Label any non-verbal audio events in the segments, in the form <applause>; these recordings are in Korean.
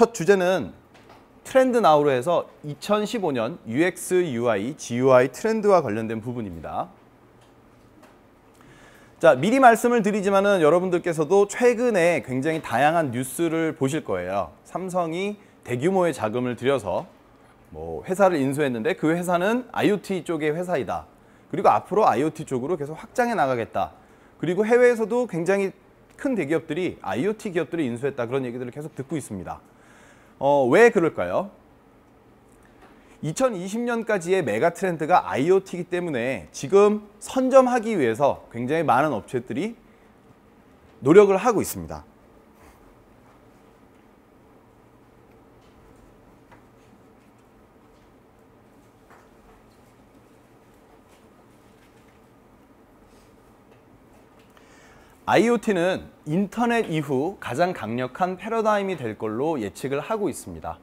첫 주제는 트렌드 나우로 해서 2015년 UX, UI, GUI 트렌드와 관련된 부분입니다. 자, 미리 말씀을 드리지만은 여러분들께서도 최근에 굉장히 다양한 뉴스를 보실 거예요. 삼성이 대규모의 자금을 들여서 뭐 회사를 인수했는데 그 회사는 IoT 쪽의 회사이다. 그리고 앞으로 IoT 쪽으로 계속 확장해 나가겠다. 그리고 해외에서도 굉장히 큰 대기업들이 IoT 기업들을 인수했다 그런 얘기들을 계속 듣고 있습니다. 어, 왜 그럴까요? 2020년까지의 메가 트렌드가 IoT이기 때문에 지금 선점하기 위해서 굉장히 많은 업체들이 노력을 하고 있습니다. IoT는 인터넷 이후 가장 강력한 패러다임이 될 걸로 예측을 하고 있습니다.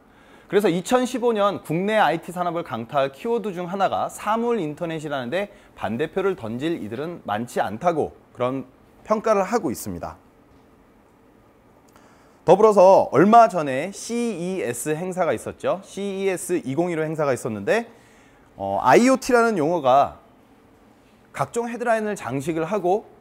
그래서 2015년 국내 IT 산업을 강타할 키워드 중 하나가 사물 인터넷이라는데 반대표를 던질 이들은 많지 않다고 그런 평가를 하고 있습니다. 더불어서 얼마 전에 CES 행사가 있었죠. CES 2015 행사가 있었는데 어, IoT라는 용어가 각종 헤드라인을 장식을 하고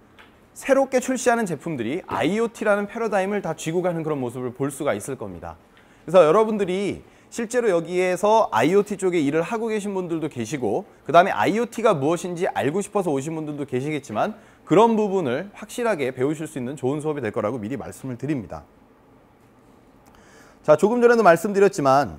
새롭게 출시하는 제품들이 IoT라는 패러다임을 다 쥐고 가는 그런 모습을 볼 수가 있을 겁니다. 그래서 여러분들이 실제로 여기에서 IoT 쪽에 일을 하고 계신 분들도 계시고 그 다음에 IoT가 무엇인지 알고 싶어서 오신 분들도 계시겠지만 그런 부분을 확실하게 배우실 수 있는 좋은 수업이 될 거라고 미리 말씀을 드립니다. 자 조금 전에도 말씀드렸지만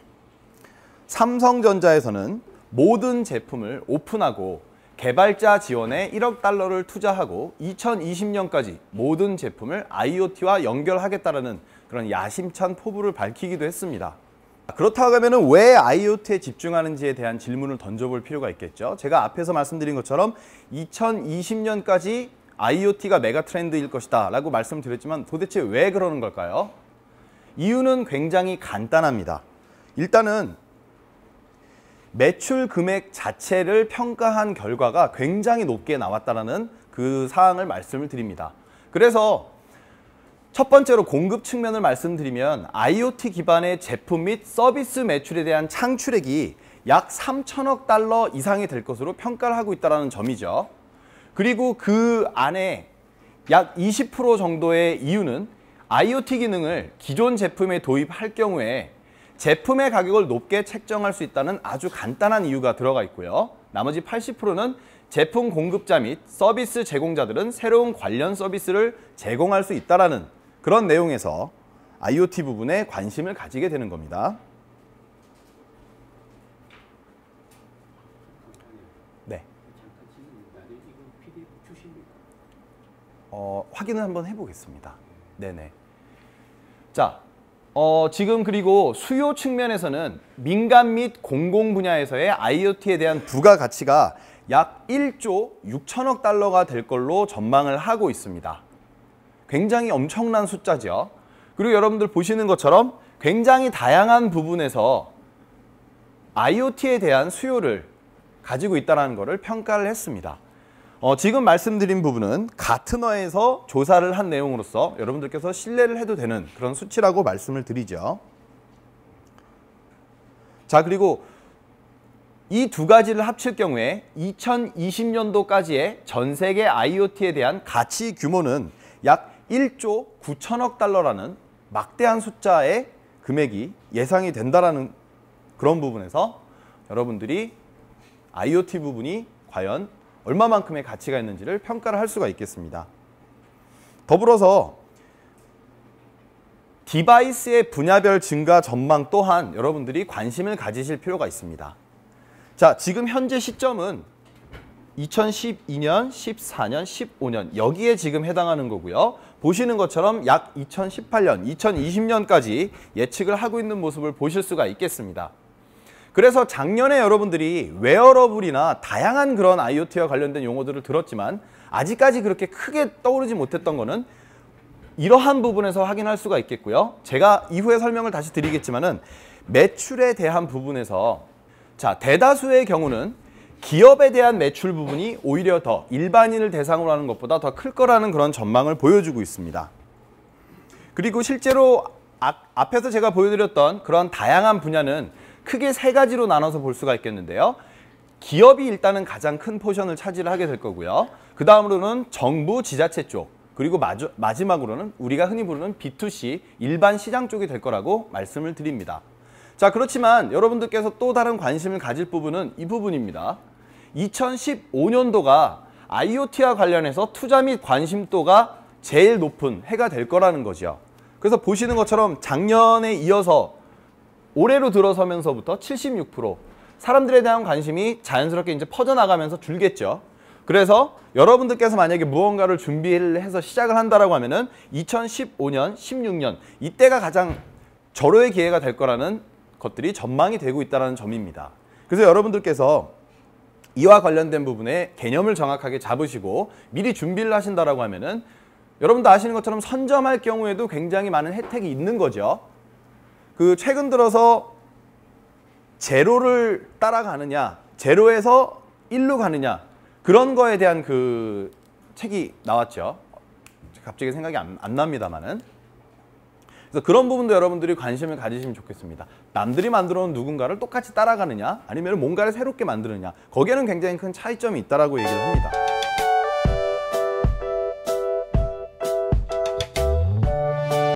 <clears throat> 삼성전자에서는 모든 제품을 오픈하고 개발자 지원에 1억 달러를 투자하고 2020년까지 모든 제품을 IoT와 연결하겠다는 그런 야심찬 포부를 밝히기도 했습니다. 그렇다고 하면 왜 IoT에 집중하는지에 대한 질문을 던져볼 필요가 있겠죠. 제가 앞에서 말씀드린 것처럼 2020년까지 IoT가 메가 트렌드일 것이다 라고 말씀드렸지만 도대체 왜 그러는 걸까요? 이유는 굉장히 간단합니다. 일단은 매출 금액 자체를 평가한 결과가 굉장히 높게 나왔다는 그 사항을 말씀을 드립니다. 그래서 첫 번째로 공급 측면을 말씀드리면 IoT 기반의 제품 및 서비스 매출에 대한 창출액이 약 3천억 달러 이상이 될 것으로 평가를 하고 있다는 점이죠. 그리고 그 안에 약 20% 정도의 이유는 IoT 기능을 기존 제품에 도입할 경우에 제품의 가격을 높게 책정할 수 있다는 아주 간단한 이유가 들어가 있고요. 나머지 80%는 제품 공급자 및 서비스 제공자들은 새로운 관련 서비스를 제공할 수 있다는 그런 내용에서 IoT 부분에 관심을 가지게 되는 겁니다. 네. 어, 확인을 한번 해보겠습니다. 네네. 자, 어, 지금 그리고 수요 측면에서는 민간 및 공공 분야에서의 IoT에 대한 부가가치가 약 1조 6천억 달러가 될 걸로 전망을 하고 있습니다. 굉장히 엄청난 숫자죠. 그리고 여러분들 보시는 것처럼 굉장히 다양한 부분에서 IoT에 대한 수요를 가지고 있다는 것을 평가를 했습니다. 어, 지금 말씀드린 부분은 가트너에서 조사를 한 내용으로서 여러분들께서 신뢰를 해도 되는 그런 수치라고 말씀을 드리죠. 자 그리고 이 두 가지를 합칠 경우에 2020년도까지의 전 세계 IoT에 대한 가치 규모는 약 1조 9천억 달러라는 막대한 숫자의 금액이 예상이 된다라는 그런 부분에서 여러분들이 IoT 부분이 과연 얼마만큼의 가치가 있는지를 평가를 할 수가 있겠습니다. 더불어서 디바이스의 분야별 증가 전망 또한 여러분들이 관심을 가지실 필요가 있습니다. 자, 지금 현재 시점은 2012년, 14년, 15년 여기에 지금 해당하는 거고요. 보시는 것처럼 약 2018년, 2020년까지 예측을 하고 있는 모습을 보실 수가 있겠습니다. 그래서 작년에 여러분들이 웨어러블이나 다양한 그런 IoT와 관련된 용어들을 들었지만 아직까지 그렇게 크게 떠오르지 못했던 거는 이러한 부분에서 확인할 수가 있겠고요. 제가 이후에 설명을 다시 드리겠지만은 매출에 대한 부분에서 자 대다수의 경우는 기업에 대한 매출 부분이 오히려 더 일반인을 대상으로 하는 것보다 더 클 거라는 그런 전망을 보여주고 있습니다. 그리고 실제로 앞에서 제가 보여드렸던 그런 다양한 분야는 크게 세 가지로 나눠서 볼 수가 있겠는데요. 기업이 일단은 가장 큰 포션을 차지를 하게 될 거고요. 그 다음으로는 정부, 지자체 쪽, 그리고 마주, 마지막으로는 우리가 흔히 부르는 B2C, 일반 시장 쪽이 될 거라고 말씀을 드립니다. 자, 그렇지만 여러분들께서 또 다른 관심을 가질 부분은 이 부분입니다. 2015년도가 IoT와 관련해서 투자 및 관심도가 제일 높은 해가 될 거라는 거죠. 그래서 보시는 것처럼 작년에 이어서 올해로 들어서면서부터 76% 사람들에 대한 관심이 자연스럽게 이제 퍼져나가면서 줄겠죠. 그래서 여러분들께서 만약에 무언가를 준비를 해서 시작을 한다라고 하면은 2015년, 16년 이때가 가장 절호의 기회가 될 거라는 것들이 전망이 되고 있다는 점입니다. 그래서 여러분들께서 이와 관련된 부분의 개념을 정확하게 잡으시고 미리 준비를 하신다라고 하면은 여러분도 아시는 것처럼 선점할 경우에도 굉장히 많은 혜택이 있는 거죠. 그 최근 들어서 제로를 따라가느냐 제로에서 1로 가느냐 그런 거에 대한 그 책이 나왔죠. 갑자기 생각이 안, 안 납니다만은. 그래서 그런 부분도 여러분들이 관심을 가지시면 좋겠습니다. 남들이 만들어 놓은 누군가를 똑같이 따라가느냐 아니면 뭔가를 새롭게 만드느냐 거기에는 굉장히 큰 차이점이 있다라고 얘기를 합니다.